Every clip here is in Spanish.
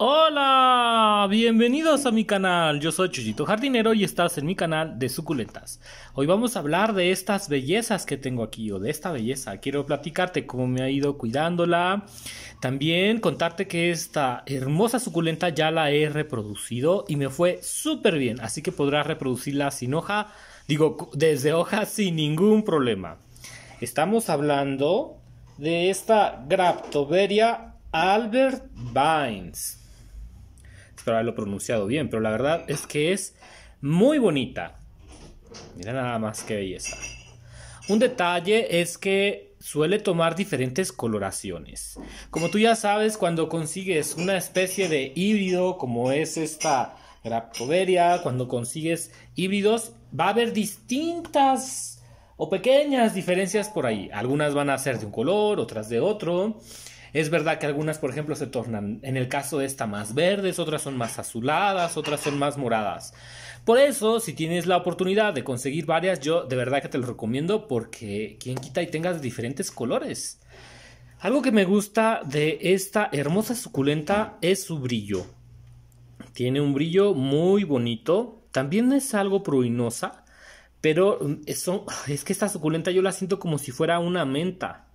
Hola, bienvenidos a mi canal. Yo soy Chuyito Jardinero y estás en mi canal de suculentas. Hoy vamos a hablar de estas bellezas que tengo aquí o de esta belleza. Quiero platicarte cómo me ha ido cuidándola. También contarte que esta hermosa suculenta ya la he reproducido y me fue súper bien, así que podrás reproducirla sin hoja, digo, desde hoja sin ningún problema. Estamos hablando de esta Graptoberia Albert Vines espero haberlo pronunciado bien, pero la verdad es que es muy bonita. Mira nada más que belleza. Un detalle es que suele tomar diferentes coloraciones. Como tú ya sabes, cuando consigues una especie de híbrido como es esta Graptoveria, cuando consigues híbridos, va a haber distintas o pequeñas diferencias por ahí. Algunas van a ser de un color, otras de otro. Es verdad que algunas, por ejemplo, se tornan, en el caso de esta, más verdes, otras son más azuladas, otras son más moradas. Por eso, si tienes la oportunidad de conseguir varias, yo de verdad que te lo recomiendo porque quien quita y tengas diferentes colores. Algo que me gusta de esta hermosa suculenta es su brillo. Tiene un brillo muy bonito. También es algo pruinosa. Pero mm, es que esta suculenta yo la siento como si fuera una menta.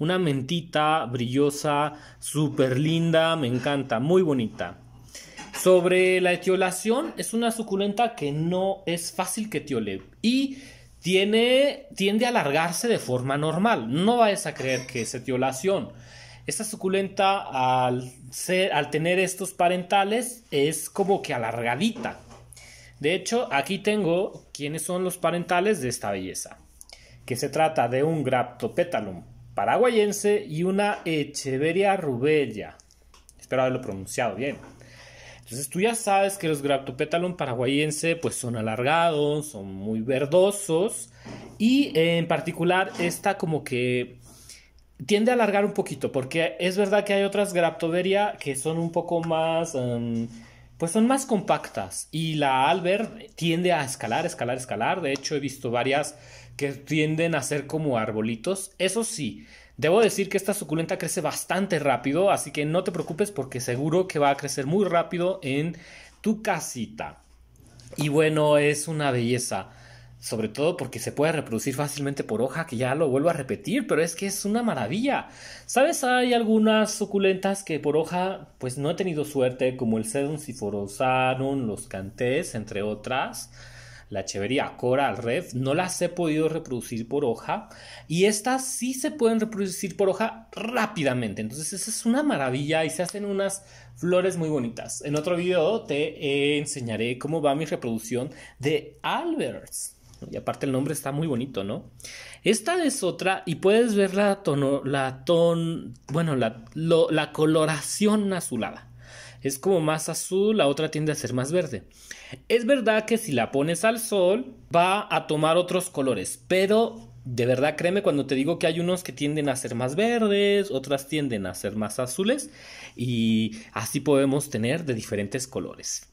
Una mentita brillosa, súper linda, me encanta, muy bonita. Sobre la etiolación, es una suculenta que no es fácil que etiole y tiene, tiende a alargarse de forma normal. No vayas a creer que es etiolación. Esta suculenta, al, al tener estos parentales, es como que alargadita. De hecho, aquí tengo quiénes son los parentales de esta belleza, que se trata de un Graptopetalum, paraguayense y una Echeveria rubella. Espero haberlo pronunciado bien. Entonces tú ya sabes que los Graptopetalum paraguayense pues son alargados, son muy verdosos y en particular esta como que tiende a alargar un poquito porque es verdad que hay otras Graptoveria que son un poco más... Em, pues son más compactas y la Albert tiende a escalar, escalar, escalar. De hecho, he visto varias que tienden a ser como arbolitos. Eso sí, debo decir que esta suculenta crece bastante rápido, así que no te preocupes porque seguro que va a crecer muy rápido en tu casita. Y bueno, es una belleza, sobre todo porque se puede reproducir fácilmente por hoja, que ya lo vuelvo a repetir, pero es que es una maravilla. ¿Sabes? Hay algunas suculentas que por hoja pues no he tenido suerte, como el Sedum Siforosanum, los cantés, entre otras la chevería Coral red no las he podido reproducir por hoja y estas sí se pueden reproducir por hoja rápidamente. Entonces esa es una maravilla y se hacen unas flores muy bonitas. En otro video te enseñaré cómo va mi reproducción de Alberts. Y aparte el nombre está muy bonito, ¿no? Esta es otra y puedes ver la tono, la bueno, la, la coloración azulada es como más azul, la otra tiende a ser más verde. Es verdad que si la pones al sol va a tomar otros colores, pero de verdad créeme cuando te digo que hay unos que tienden a ser más verdes, otras tienden a ser más azules y así podemos tener de diferentes colores.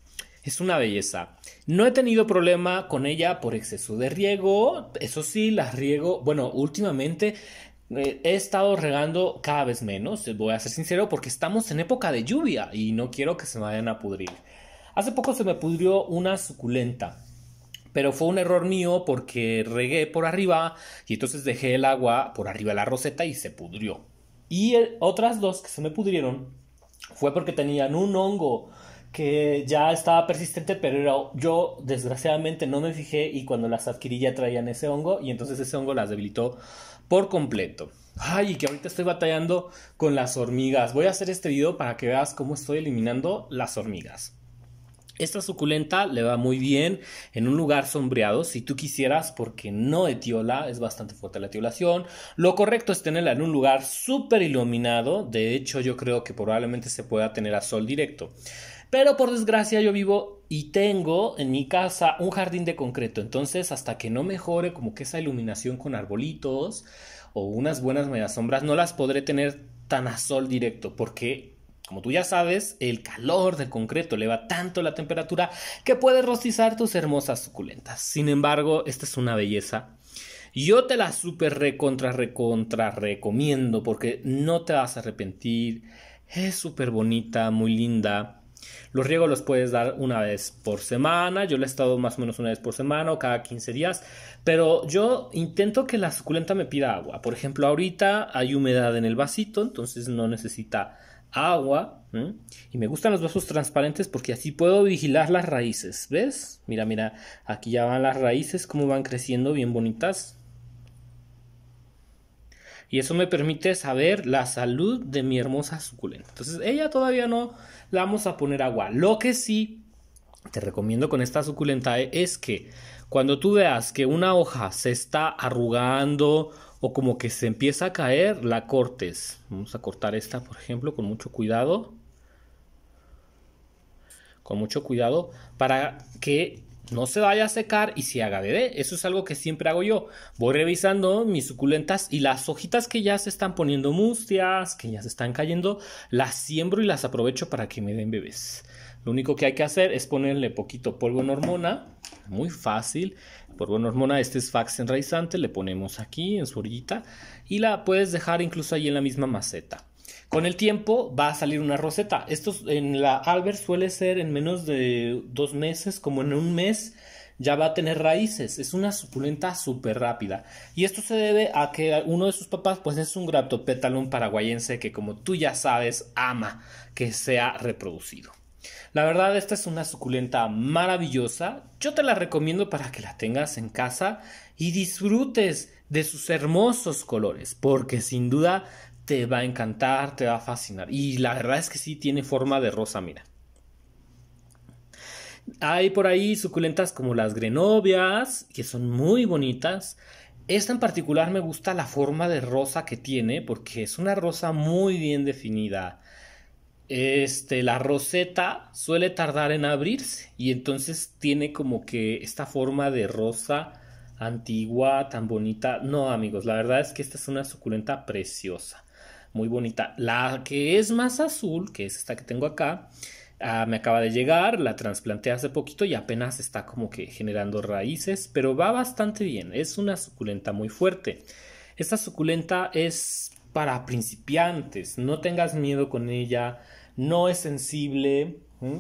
Es una belleza. No he tenido problema con ella por exceso de riego. Eso sí, las riego. Bueno, últimamente eh, he estado regando cada vez menos, eh, voy a ser sincero, porque estamos en época de lluvia y no quiero que se me vayan a pudrir. Hace poco se me pudrió una suculenta, pero fue un error mío porque regué por arriba y entonces dejé el agua por arriba de la roseta y se pudrió. Y otras dos que se me pudrieron fue porque tenían un hongo que ya estaba persistente, pero yo desgraciadamente no me fijé y cuando las adquirí ya traían ese hongo y entonces ese hongo las debilitó por completo. Ay, que ahorita estoy batallando con las hormigas. Voy a hacer este video para que veas cómo estoy eliminando las hormigas. Esta suculenta le va muy bien en un lugar sombreado, si tú quisieras, porque no etiola, es bastante fuerte la etiolación. Lo correcto es tenerla en un lugar súper iluminado, de hecho yo creo que probablemente se pueda tener a sol directo. Pero por desgracia yo vivo y tengo en mi casa un jardín de concreto. Entonces hasta que no mejore como que esa iluminación con arbolitos o unas buenas medias sombras, no las podré tener tan a sol directo porque como tú ya sabes, el calor del concreto eleva tanto la temperatura que puede rostizar tus hermosas suculentas. Sin embargo, esta es una belleza. Yo te la super recontra recontra recomiendo porque no te vas a arrepentir. Es súper bonita, muy linda. Los riegos los puedes dar una vez por semana, yo le he estado más o menos una vez por semana o cada 15 días, pero yo intento que la suculenta me pida agua. Por ejemplo, ahorita hay humedad en el vasito, entonces no necesita agua. Y me gustan los vasos transparentes porque así puedo vigilar las raíces, ¿ves? Mira, mira, aquí ya van las raíces, cómo van creciendo bien bonitas. Y eso me permite saber la salud de mi hermosa suculenta. Entonces, ella todavía no la vamos a poner agua. Lo que sí te recomiendo con esta suculenta es que cuando tú veas que una hoja se está arrugando o como que se empieza a caer, la cortes. Vamos a cortar esta, por ejemplo, con mucho cuidado. Con mucho cuidado para que no se vaya a secar y se haga bebé. Eso es algo que siempre hago yo. Voy revisando mis suculentas y las hojitas que ya se están poniendo mustias, que ya se están cayendo, las siembro y las aprovecho para que me den bebés. Lo único que hay que hacer es ponerle poquito polvo en hormona, muy fácil. Polvo en hormona, este es fax enraizante, le ponemos aquí en su orillita y la puedes dejar incluso ahí en la misma maceta. Con el tiempo va a salir una roseta. Esto en la Albert suele ser en menos de dos meses, como en un mes ya va a tener raíces. Es una suculenta súper rápida. Y esto se debe a que uno de sus papás pues es un graptopetalum paraguayense que como tú ya sabes ama que sea reproducido. La verdad, esta es una suculenta maravillosa. Yo te la recomiendo para que la tengas en casa y disfrutes de sus hermosos colores, porque sin duda te va a encantar, te va a fascinar. Y la verdad es que sí tiene forma de rosa, mira. Hay por ahí suculentas como las grenobias, que son muy bonitas. Esta en particular me gusta la forma de rosa que tiene, porque es una rosa muy bien definida. Este, la roseta suele tardar en abrirse y entonces tiene como que esta forma de rosa antigua, tan bonita. No, amigos, la verdad es que esta es una suculenta preciosa muy bonita. La que es más azul, que es esta que tengo acá, ah, me acaba de llegar, la trasplanté hace poquito y apenas está como que generando raíces, pero va bastante bien. Es una suculenta muy fuerte. Esta suculenta es para principiantes, no tengas miedo con ella, no es sensible,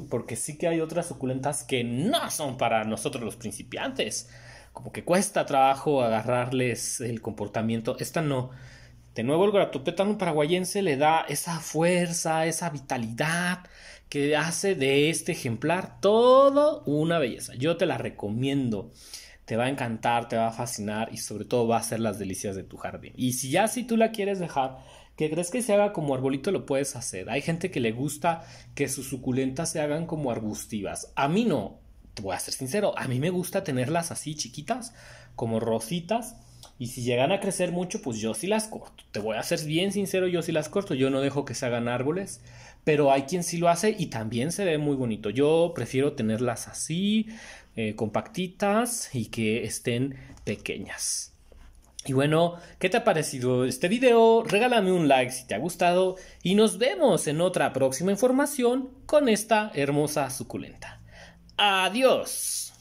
porque sí que hay otras suculentas que no son para nosotros los principiantes. Como que cuesta trabajo agarrarles el comportamiento. Esta no. De nuevo el gratopetano paraguayense le da esa fuerza, esa vitalidad que hace de este ejemplar todo una belleza. Yo te la recomiendo. Te va a encantar, te va a fascinar y sobre todo va a ser las delicias de tu jardín. Y si ya si tú la quieres dejar que crees que se haga como arbolito lo puedes hacer. Hay gente que le gusta que sus suculentas se hagan como arbustivas. A mí no, te voy a ser sincero, a mí me gusta tenerlas así chiquitas, como rositas y si llegan a crecer mucho, pues yo sí las corto. Te voy a ser bien sincero, yo sí las corto. Yo no dejo que se hagan árboles, pero hay quien sí lo hace y también se ve muy bonito. Yo prefiero tenerlas así, eh, compactitas y que estén pequeñas. Y bueno, ¿qué te ha parecido este video? Regálame un like si te ha gustado y nos vemos en otra próxima información con esta hermosa suculenta. Adiós.